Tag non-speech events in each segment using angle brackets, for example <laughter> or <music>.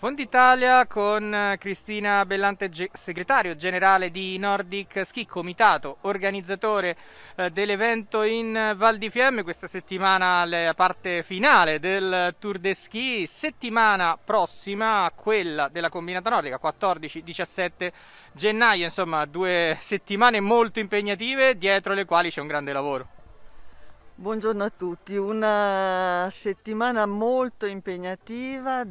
Fonditalia con eh, Cristina Bellante, segretario generale di Nordic Ski, comitato organizzatore eh, dell'evento in Val di Fiemme. Questa settimana la parte finale del Tour de Ski, settimana prossima quella della combinata nordica, 14-17 gennaio, insomma due settimane molto impegnative dietro le quali c'è un grande lavoro. Buongiorno a tutti, una settimana molto impegnativa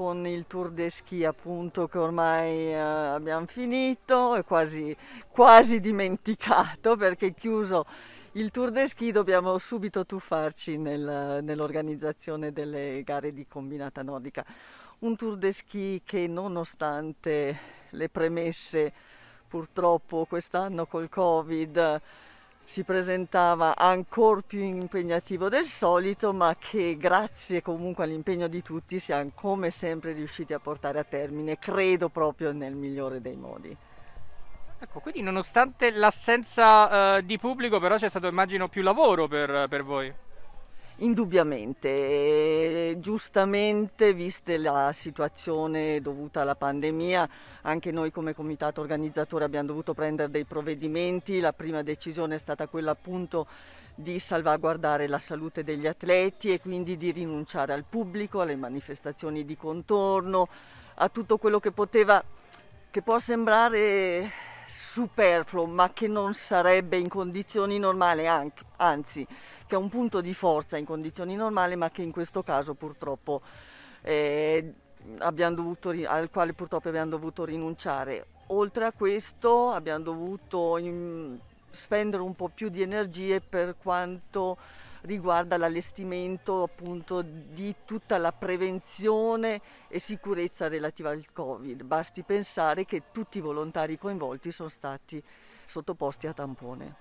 con il tour de ski appunto che ormai eh, abbiamo finito e quasi, quasi dimenticato perché chiuso il tour de ski dobbiamo subito tuffarci nel, nell'organizzazione delle gare di combinata nordica. Un tour de ski che nonostante le premesse purtroppo quest'anno col Covid si presentava ancora più impegnativo del solito, ma che grazie comunque all'impegno di tutti siamo come sempre riusciti a portare a termine, credo proprio nel migliore dei modi. Ecco, quindi nonostante l'assenza eh, di pubblico, però c'è stato immagino più lavoro per, per voi. Indubbiamente, giustamente, viste la situazione dovuta alla pandemia, anche noi come comitato organizzatore abbiamo dovuto prendere dei provvedimenti. La prima decisione è stata quella appunto di salvaguardare la salute degli atleti e quindi di rinunciare al pubblico, alle manifestazioni di contorno, a tutto quello che poteva che può sembrare superfluo ma che non sarebbe in condizioni normali anche, anzi che è un punto di forza in condizioni normali ma che in questo caso purtroppo eh, dovuto, al quale purtroppo abbiamo dovuto rinunciare. Oltre a questo abbiamo dovuto in, spendere un po' più di energie per quanto riguarda l'allestimento appunto di tutta la prevenzione e sicurezza relativa al Covid. Basti pensare che tutti i volontari coinvolti sono stati sottoposti a tampone.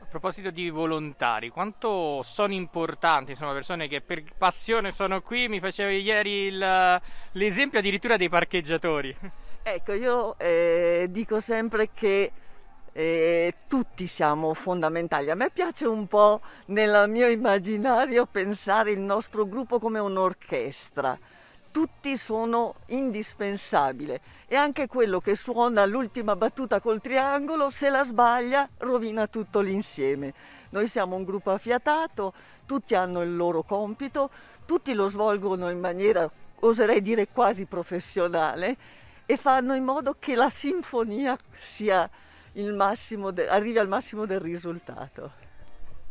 A proposito di volontari, quanto sono importanti, insomma, persone che per passione sono qui, mi facevi ieri il, l'esempio addirittura dei parcheggiatori. Ecco, io eh, dico sempre che e tutti siamo fondamentali. A me piace un po' nel mio immaginario pensare il nostro gruppo come un'orchestra. Tutti sono indispensabili e anche quello che suona l'ultima battuta col triangolo, se la sbaglia, rovina tutto l'insieme. Noi siamo un gruppo affiatato, tutti hanno il loro compito, tutti lo svolgono in maniera, oserei dire, quasi professionale e fanno in modo che la sinfonia sia de- arrivi al massimo del risultato.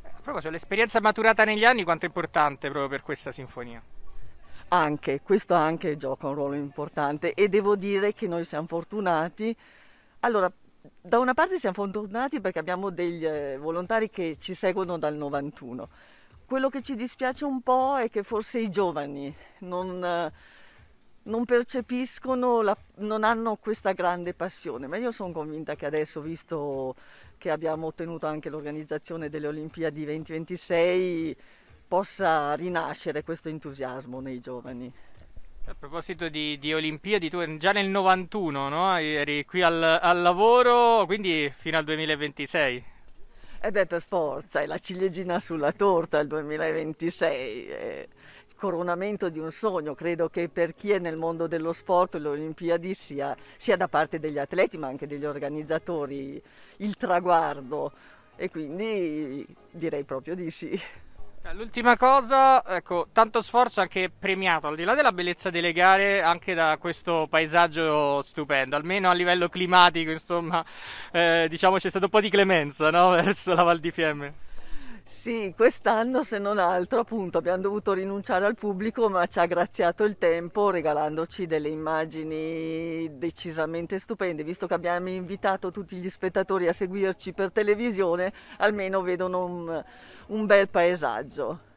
A proposito, l'esperienza maturata negli anni quanto è importante proprio per questa sinfonia? Anche, questo anche gioca un ruolo importante e devo dire che noi siamo fortunati. Allora, da una parte siamo fortunati perché abbiamo degli eh, volontari che ci seguono dal 91. Quello che ci dispiace un po' è che forse i giovani non eh, non percepiscono, la, non hanno questa grande passione, ma io sono convinta che adesso, visto che abbiamo ottenuto anche l'organizzazione delle Olimpiadi 2026, possa rinascere questo entusiasmo nei giovani. A proposito di, di Olimpiadi, tu già nel 91 no? eri qui al, al lavoro, quindi fino al 2026. E eh beh, per forza, è la ciliegina sulla torta il 2026. Eh, coronamento di un sogno, credo che per chi è nel mondo dello sport le Olimpiadi sia, sia da parte degli atleti ma anche degli organizzatori il traguardo e quindi direi proprio di sì. L'ultima cosa, ecco, tanto sforzo anche premiato, al di là della bellezza delle gare, anche da questo paesaggio stupendo, almeno a livello climatico, insomma, eh, diciamo c'è stato un po' di clemenza no? <laughs> verso la Val di Fiemme. Sì, quest'anno se non altro appunto abbiamo dovuto rinunciare al pubblico ma ci ha graziato il tempo regalandoci delle immagini decisamente stupende, visto che abbiamo invitato tutti gli spettatori a seguirci per televisione, almeno vedono un, un bel paesaggio.